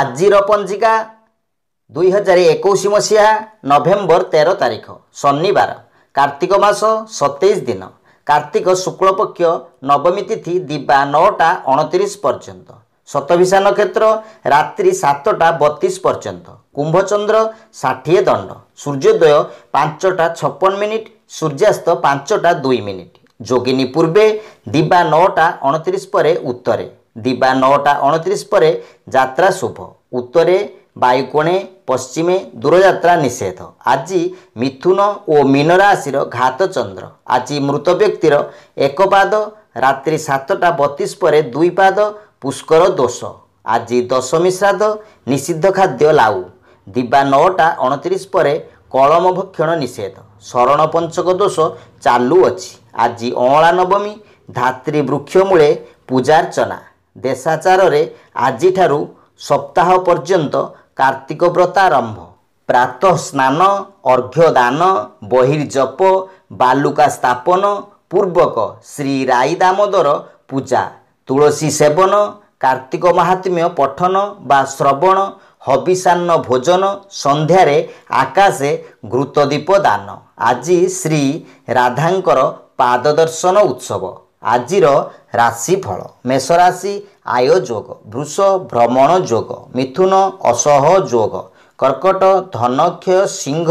ଆଜିର ପଞ୍ଜିକା ଦୁଇ ହଜାର ଏକୋଇଶ ମସିହା ନଭେମ୍ବର ତେର ତାରିଖ ଶନିବାର କାର୍ତ୍ତିକ ମାସ ସତେଇଶ ଦିନ କାର୍ତ୍ତିକ ଶୁକ୍ଳପକ୍ଷ ନବମୀ ତିଥି ଦିବା ନଅଟା ଅଣତିରିଶ ପର୍ଯ୍ୟନ୍ତ ଶତଭିଷା ନକ୍ଷତ୍ର ରାତ୍ରି ସାତଟା ବତିଶ ପର୍ଯ୍ୟନ୍ତ କୁମ୍ଭଚନ୍ଦ୍ର ଷାଠିଏ ଦଣ୍ଡ ସୂର୍ଯ୍ୟୋଦୟ ପାଞ୍ଚଟା ଛପନ ମିନିଟ୍ ସୂର୍ଯ୍ୟାସ୍ତ ପାଞ୍ଚଟା ଦୁଇ ମିନିଟ୍ ଯୋଗିନୀ ପୂର୍ବେ ଦିବା ନଅଟା ଅଣତିରିଶ ପରେ ଉତ୍ତରେ দিবা নটা অণত্রিশ পরে যাত্রা শুভ উত্তরে বায়ুকোণে পশ্চিমে দূরযাত্রা নিষেধ আজি মিথুন ও মীন রাশির ঘাতচন্দ্র আজি মৃত ব্যক্তির এক পাদ রাত্রি সাতটা বতিশ পরে দুই পাদ পুষ্কর দোষ আজি দশমী শ্রাদ্ধ নিষিদ্ধ খাদ্য লাউ দিবা নটা অণত্রিশ পরে কলম ভক্ষণ নিষেধ শରଣ পঞ্চକ ଦୋଷ ଚାଲୁଅଛି ଆଜି ଅଁଳା ନବମୀ ଧାତ୍ରୀ ବୃକ୍ଷ ମୂଳେ ପୂଜାର୍ଚ୍ଚନା ଦେଶାଚାରରେ ଆଜିଠାରୁ ସପ୍ତାହ ପର୍ଯ୍ୟନ୍ତ କାର୍ତ୍ତିକ ଆରମ୍ଭ ପ୍ରାତଃ ସ୍ନାନ, ଅର୍ଘ୍ୟଦାନ, ବହିର୍ଜପ, ବାଲୁକା ସ୍ଥାପନ ପୂର୍ବକ ଶ୍ରୀ ରାଇ ଦାମୋଦର ପୂଜା, ତୁଳସୀ ସେବନ, କାର୍ତ୍ତିକ ମାହାତ୍ମ୍ୟ ପଠନ ବା ଶ୍ରବଣ, ହବିଷାନ୍ନ ଭୋଜନ, ସନ୍ଧ୍ୟାରେ ଆକାଶେ ଘୃତଦୀପ ଦାନ। ଆଜି ଶ୍ରୀ ରାଧାଙ୍କର ପାଦ ଦର୍ଶନ ଉତ୍ସବ। ଆଜିର ରାଶିଫଳ ମେଷରାଶି ଆୟ ଯୋଗ ବୃଷ ଭ୍ରମଣ ଯୋଗ ମିଥୁନ ଅସହ ଯୋଗ କର୍କଟ ଧନକ୍ଷୟ ସିଂହ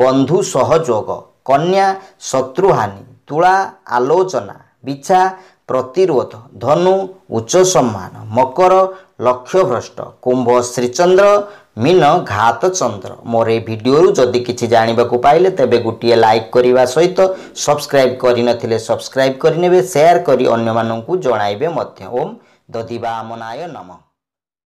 ବନ୍ଧୁ ସହଯୋଗ କନ୍ୟା ଶତ୍ରୁହାନି ତୁଳା ଆଲୋଚନା ବିଛା ପ୍ରତିରୋଧ ଧନୁ ଉଚ୍ଚ ସମ୍ମାନ ମକର ଲକ୍ଷ୍ୟ ଭ୍ରଷ୍ଟ କୁମ୍ଭ ଶ୍ରୀଚନ୍ଦ୍ର ମୀନ ଘାତ ଚନ୍ଦ୍ର ମୋର ଏହି ଭିଡ଼ିଓରୁ ଯଦି କିଛି ଜାଣିବାକୁ ପାଇଲେ ତେବେ ଗୋଟିଏ ଲାଇକ୍ କରିବା ସହିତ ସବସ୍କ୍ରାଇବ୍ କରିନଥିଲେ ସବସ୍କ୍ରାଇବ୍ କରିନେବେ ସେୟାର କରି ଅନ୍ୟମାନଙ୍କୁ ଜଣାଇବେ ମଧ୍ୟ ଓମ୍ ଦଧିବା ଆମ ନାୟ ନମଃ